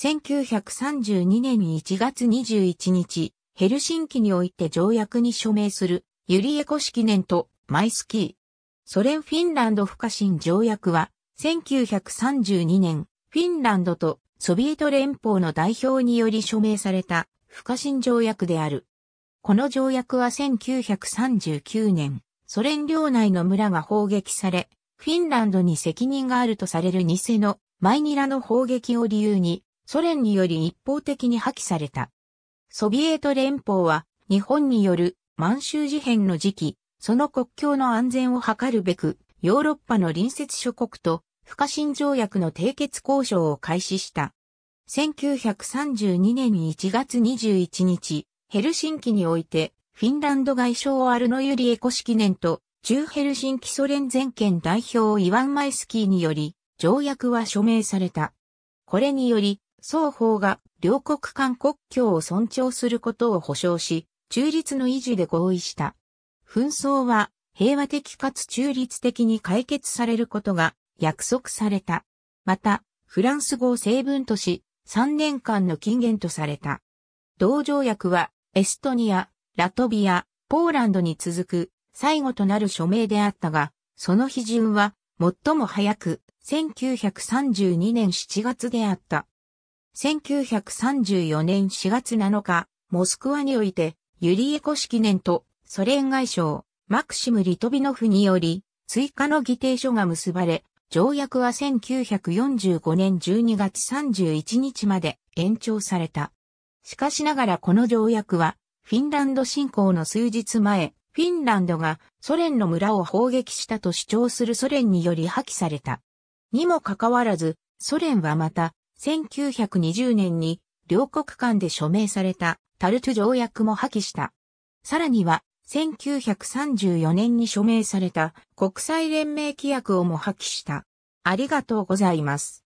1932年1月21日、ヘルシンキにおいて条約に署名する、ユリエコ式年とマイスキー。ソ連フィンランド不可侵条約は、1932年、フィンランドとソビエト連邦の代表により署名された不可侵条約である。この条約は1939年、ソ連領内の村が砲撃され、フィンランドに責任があるとされる偽のマイニラの砲撃を理由に、ソ連により一方的に破棄された。ソビエト連邦は日本による満州事変の時期、その国境の安全を図るべく、ヨーロッパの隣接諸国と不可侵条約の締結交渉を開始した。1932年1月21日、ヘルシンキにおいて、フィンランド外相アルノユリエコ式年と、中ヘルシンキソ連全権代表イワン・マイスキーにより、条約は署名された。これにより、双方が両国間国境を尊重することを保障し、中立の維持で合意した。紛争は平和的かつ中立的に解決されることが約束された。また、フランス語を成分とし、3年間の禁限とされた。同条約は、エストニア、ラトビア、ポーランドに続く最後となる署名であったが、その批准は最も早く1932年7月であった。1934年4月7日、モスクワにおいて、ユリエコ式年とソ連外相、マクシム・リトビノフにより、追加の議定書が結ばれ、条約は1945年12月31日まで延長された。しかしながらこの条約は、フィンランド侵攻の数日前、フィンランドがソ連の村を砲撃したと主張するソ連により破棄された。にもかかわらず、ソ連はまた1920年に両国間で署名されたタルト条約も破棄した。さらには、1934年に署名された国際連盟規約をも破棄した。ありがとうございます。